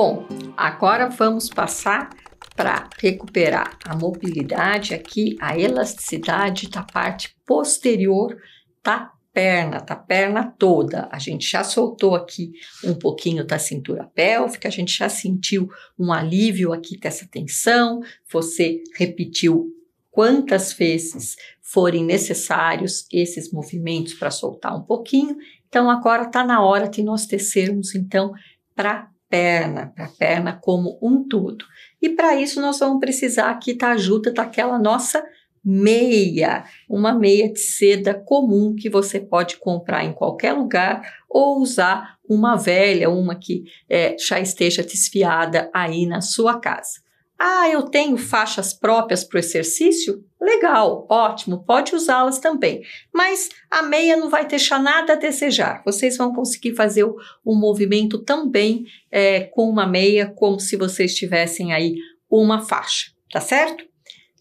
Bom, agora vamos passar para recuperar a mobilidade aqui, a elasticidade da parte posterior da perna, da perna toda. A gente já soltou aqui um pouquinho da cintura pélvica, a gente já sentiu um alívio aqui dessa tensão. Você repetiu quantas vezes forem necessários esses movimentos para soltar um pouquinho. Então agora está na hora de nós tecermos então para perna, para a perna como um todo. E para isso nós vamos precisar aqui da ajuda daquela nossa meia, uma meia de seda comum que você pode comprar em qualquer lugar ou usar uma velha, uma que é, já esteja desfiada aí na sua casa. Ah, eu tenho faixas próprias para o exercício? Legal, ótimo, pode usá-las também. Mas a meia não vai deixar nada a desejar. Vocês vão conseguir fazer o, movimento também é, com uma meia, como se vocês tivessem aí uma faixa, tá certo?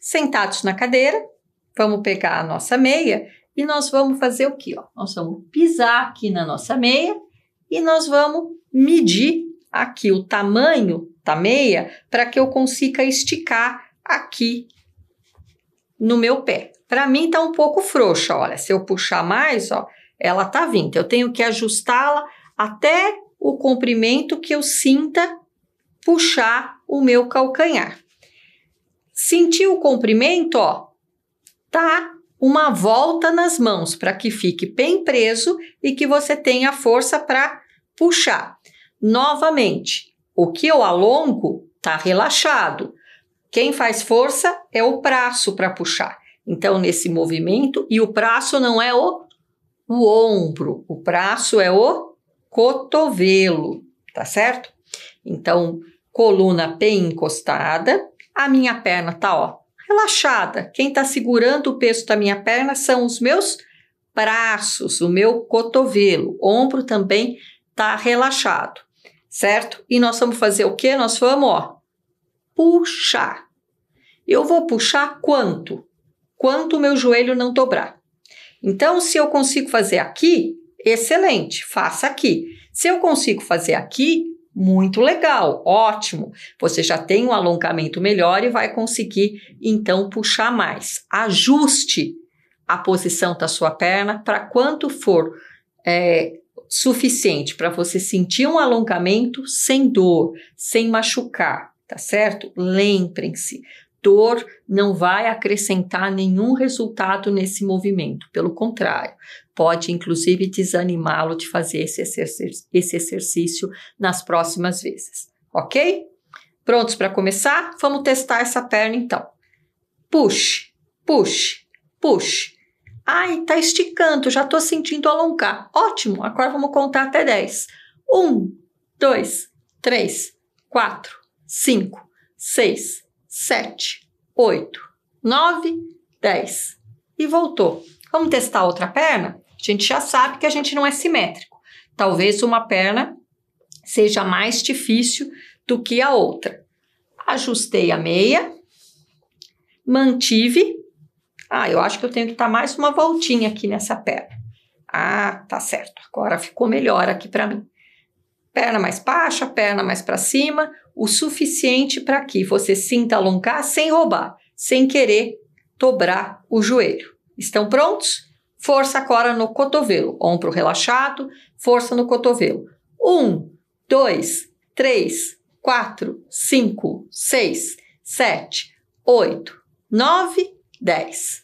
Sentados na cadeira, vamos pegar a nossa meia e nós vamos fazer o quê? Ó? Nós vamos pisar aqui na nossa meia e nós vamos medir aqui o tamanho da meia para que eu consiga esticar aqui no meu pé. Para mim tá um pouco frouxa, olha, se eu puxar mais, ó, ela tá vindo. Eu tenho que ajustá-la até o comprimento que eu sinta puxar o meu calcanhar. Sentir o comprimento, ó, tá uma volta nas mãos para que fique bem preso e que você tenha força para puxar. Novamente, o que eu alongo está relaxado. Quem faz força é o braço para puxar. Então, nesse movimento, e o braço não é o, o ombro, o braço é o cotovelo, tá certo? Então, coluna bem encostada, a minha perna tá, ó, relaxada. Quem tá segurando o peso da minha perna são os meus braços, o meu cotovelo. Ombro também tá relaxado certo? E nós vamos fazer o quê? Nós vamos, ó, puxar. Eu vou puxar quanto? Quanto o meu joelho não dobrar. Então, se eu consigo fazer aqui, excelente, faça aqui. Se eu consigo fazer aqui, muito legal, ótimo. Você já tem um alongamento melhor e vai conseguir então puxar mais. Ajuste a posição da sua perna para quanto for é, suficiente para você sentir um alongamento sem dor, sem machucar, tá certo? Lembrem-se, dor não vai acrescentar nenhum resultado nesse movimento, pelo contrário, pode inclusive desanimá-lo de fazer esse exercício, esse exercício nas próximas vezes, ok? Prontos para começar? Vamos testar essa perna então. Puxe, puxe, puxe Ai, tá esticando, já tô sentindo alongar. Ótimo, agora vamos contar até 10. 1, 2, 3, 4, 5, 6, 7, 8, 9, 10. E voltou. Vamos testar a outra perna? A gente já sabe que a gente não é simétrico. Talvez uma perna seja mais difícil do que a outra. Ajustei a meia, mantive ah, eu acho que eu tenho que dar tá mais uma voltinha aqui nessa perna. Ah, tá certo. Agora ficou melhor aqui para mim. Perna mais baixa, perna mais para cima, o suficiente para que você sinta alongar sem roubar, sem querer dobrar o joelho. Estão prontos? Força agora no cotovelo, ombro relaxado, força no cotovelo. Um, dois, três, quatro, cinco, seis, sete, oito, nove, 10.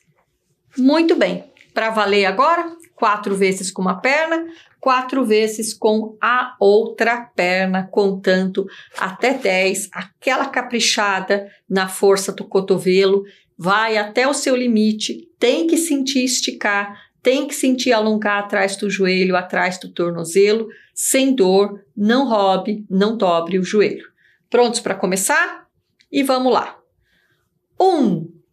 Muito bem. Para valer agora, quatro vezes com uma perna, quatro vezes com a outra perna, contanto até 10, aquela caprichada na força do cotovelo, vai até o seu limite, tem que sentir esticar, tem que sentir alongar atrás do joelho, atrás do tornozelo, sem dor, não robe, não dobre o joelho. Prontos para começar? E vamos lá. Um,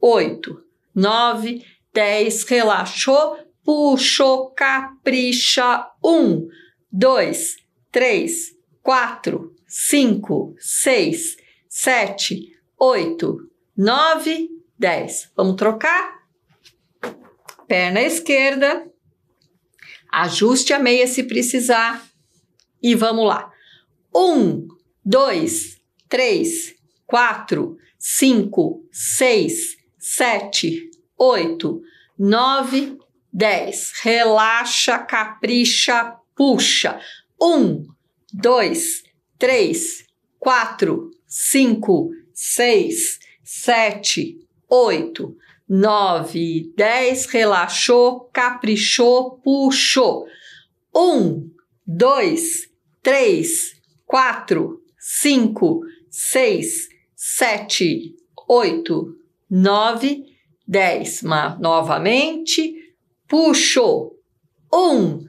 8, 9, 10. Relaxou, puxou, capricha. 1, 2, 3, 4, 5, 6, 7, 8, 9, 10. Vamos trocar? Perna esquerda. Ajuste a meia se precisar. E vamos lá. 1, 2, 3, 4, 5, 6, 7 sete, oito, nove, dez. Relaxa, capricha, puxa. Um, dois, três, quatro, cinco, seis, sete, oito, nove, dez. Relaxou, caprichou, puxou. Um, dois, três, quatro, cinco, seis, sete, oito, nove dez Uma, novamente, puxo. um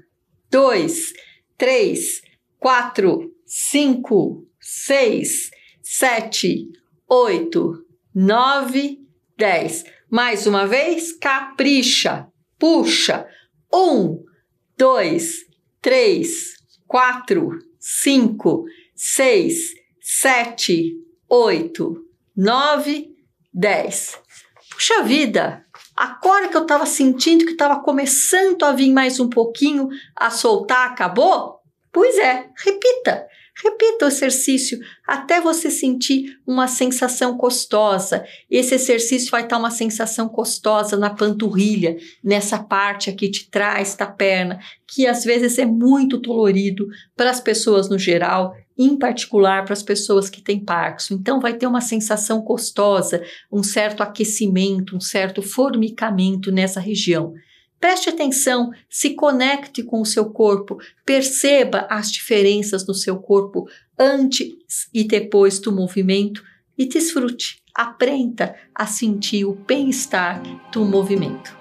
dois três quatro cinco seis sete oito nove dez Mais uma vez, capricha, puxa. um dois três quatro cinco seis sete oito nove 10. Puxa vida, agora que eu estava sentindo que estava começando a vir mais um pouquinho, a soltar, acabou? Pois é, repita. Repita o exercício até você sentir uma sensação gostosa. Esse exercício vai estar uma sensação gostosa na panturrilha, nessa parte aqui de trás da perna, que às vezes é muito dolorido para as pessoas no geral, em particular para as pessoas que têm Parkinson. Então vai ter uma sensação gostosa, um certo aquecimento, um certo formicamento nessa região. Preste atenção, se conecte com o seu corpo, perceba as diferenças no seu corpo antes e depois do movimento e desfrute, aprenda a sentir o bem-estar do movimento.